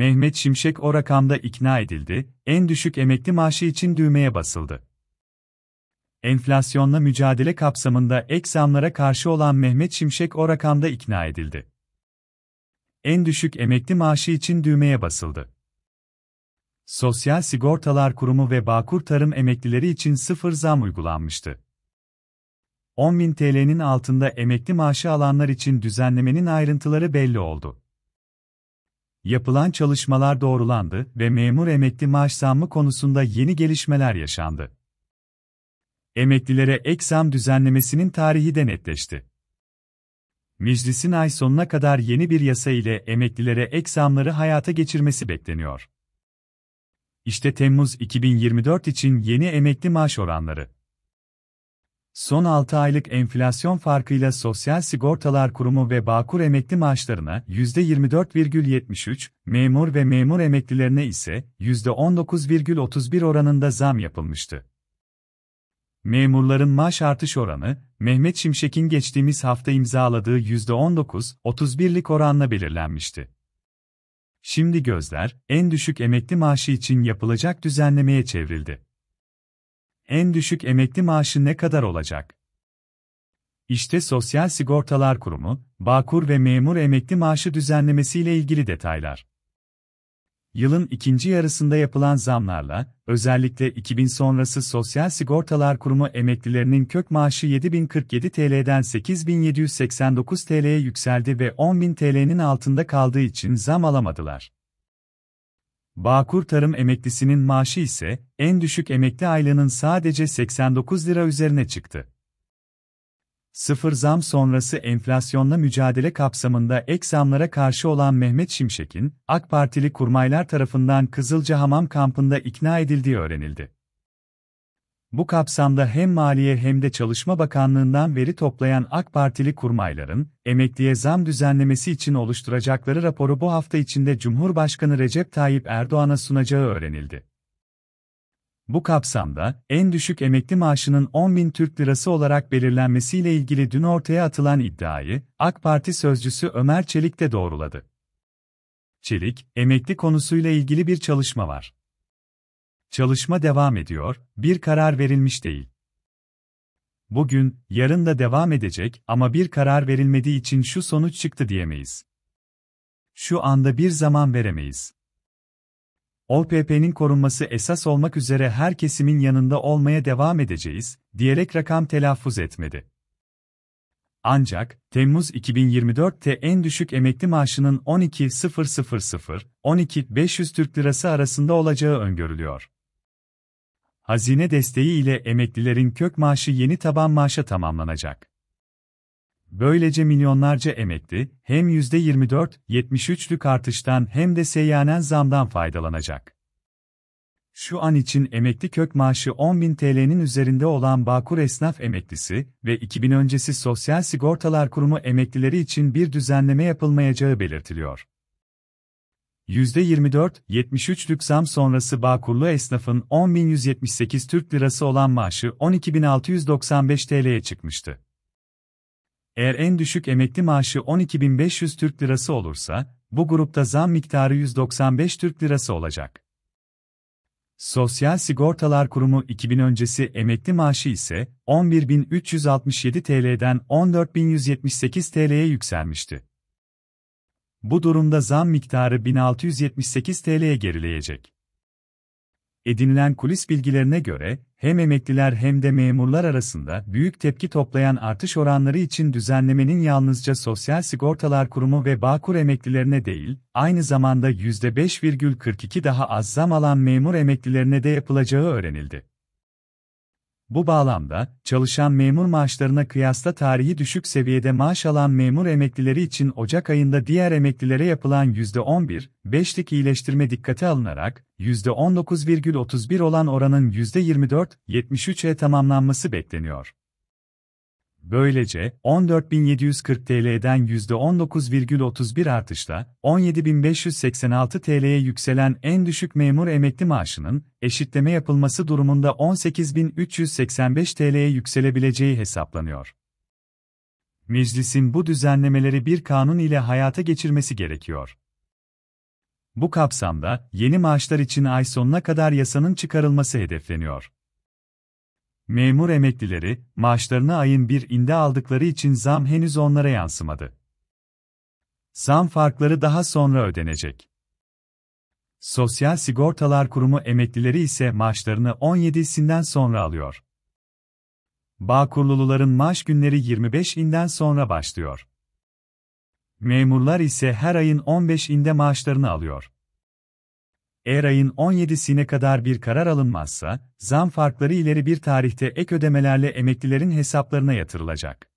Mehmet Şimşek o rakamda ikna edildi, en düşük emekli maaşı için düğmeye basıldı. Enflasyonla mücadele kapsamında ek zamlara karşı olan Mehmet Şimşek o rakamda ikna edildi. En düşük emekli maaşı için düğmeye basıldı. Sosyal Sigortalar Kurumu ve Bağkur Tarım emeklileri için sıfır zam uygulanmıştı. 10.000 TL'nin altında emekli maaşı alanlar için düzenlemenin ayrıntıları belli oldu. Yapılan çalışmalar doğrulandı ve memur emekli maaş zammı konusunda yeni gelişmeler yaşandı. Emeklilere ek zam düzenlemesinin tarihi de netleşti. Meclisin ay sonuna kadar yeni bir yasa ile emeklilere ek zamları hayata geçirmesi bekleniyor. İşte Temmuz 2024 için yeni emekli maaş oranları son 6 aylık enflasyon farkıyla Sosyal Sigortalar Kurumu ve Bağkur emekli maaşlarına %24,73, memur ve memur emeklilerine ise %19,31 oranında zam yapılmıştı. Memurların maaş artış oranı, Mehmet Şimşek'in geçtiğimiz hafta imzaladığı %19-31'lik oranla belirlenmişti. Şimdi gözler, en düşük emekli maaşı için yapılacak düzenlemeye çevrildi. En düşük emekli maaşı ne kadar olacak? İşte Sosyal Sigortalar Kurumu, Bağkur ve memur emekli maaşı Düzenlemesi ile ilgili detaylar. Yılın ikinci yarısında yapılan zamlarla, özellikle 2000 sonrası Sosyal Sigortalar Kurumu emeklilerinin kök maaşı 7047 TL'den 8789 TL'ye yükseldi ve 10.000 TL'nin altında kaldığı için zam alamadılar. Bağkur tarım emeklisinin maaşı ise en düşük emekli aylığının sadece 89 lira üzerine çıktı. Sıfır zam sonrası enflasyonla mücadele kapsamında ek zamlara karşı olan Mehmet Şimşek'in AK Partili kurmaylar tarafından Kızılcahamam kampında ikna edildiği öğrenildi. Bu kapsamda hem Maliye hem de Çalışma Bakanlığından veri toplayan AK Partili kurmayların, emekliye zam düzenlemesi için oluşturacakları raporu bu hafta içinde Cumhurbaşkanı Recep Tayyip Erdoğan'a sunacağı öğrenildi. Bu kapsamda, en düşük emekli maaşının 10 bin Türk lirası olarak belirlenmesiyle ilgili dün ortaya atılan iddiayı, AK Parti sözcüsü Ömer Çelik de doğruladı. Çelik, emekli konusuyla ilgili bir çalışma var Çalışma devam ediyor, bir karar verilmiş değil. Bugün, yarın da devam edecek ama bir karar verilmediği için şu sonuç çıktı diyemeyiz. Şu anda bir zaman veremeyiz. OPP'nin korunması esas olmak üzere her kesimin yanında olmaya devam edeceğiz, diyerek rakam telaffuz etmedi. Ancak, Temmuz 2024'te en düşük emekli maaşının 12.000-12.500 Türk Lirası arasında olacağı öngörülüyor hazine desteği ile emeklilerin kök maaşı yeni taban maaşa tamamlanacak. Böylece milyonlarca emekli hem %24-73'lük artıştan hem de seyyanen zamdan faydalanacak. Şu an için emekli kök maaşı 10.000 TL'nin üzerinde olan Bağkur Esnaf Emeklisi ve 2000 öncesi Sosyal Sigortalar Kurumu emeklileri için bir düzenleme yapılmayacağı belirtiliyor. 24 73 lük zam sonrası Bağkurlu esnafın 10.178 Türk Lirası olan maaşı 12.695 TL'ye çıkmıştı. Eğer en düşük emekli maaşı 12.500 Türk Lirası olursa, bu grupta zam miktarı 195 Türk Lirası olacak. Sosyal Sigortalar Kurumu 2000 öncesi emekli maaşı ise 11.367 TL'den 14.178 TL'ye yükselmişti. Bu durumda zam miktarı 1678 TL'ye gerileyecek. Edinilen kulis bilgilerine göre, hem emekliler hem de memurlar arasında büyük tepki toplayan artış oranları için düzenlemenin yalnızca Sosyal Sigortalar Kurumu ve Bağkur emeklilerine değil, aynı zamanda %5,42 daha az zam alan memur emeklilerine de yapılacağı öğrenildi. Bu bağlamda, çalışan memur maaşlarına kıyasla tarihi düşük seviyede maaş alan memur emeklileri için Ocak ayında diğer emeklilere yapılan %11,5'lik iyileştirme dikkate alınarak, %19,31 olan oranın %24,73'e tamamlanması bekleniyor. Böylece 14.740 TL'den %19,31 artışla 17.586 TL'ye yükselen en düşük memur emekli maaşının eşitleme yapılması durumunda 18.385 TL'ye yükselebileceği hesaplanıyor. Meclisin bu düzenlemeleri bir kanun ile hayata geçirmesi gerekiyor. Bu kapsamda yeni maaşlar için ay sonuna kadar yasanın çıkarılması hedefleniyor. Memur emeklileri, maaşlarını ayın bir birinde aldıkları için zam henüz onlara yansımadı. Zam farkları daha sonra ödenecek. Sosyal Sigortalar Kurumu emeklileri ise maaşlarını 17'sinden sonra alıyor. Bağkurluların maaş günleri 25 inden sonra başlıyor. Memurlar ise her ayın 15 inde maaşlarını alıyor. Eğer ayın 17'sine kadar bir karar alınmazsa, zam farkları ileri bir tarihte ek ödemelerle emeklilerin hesaplarına yatırılacak.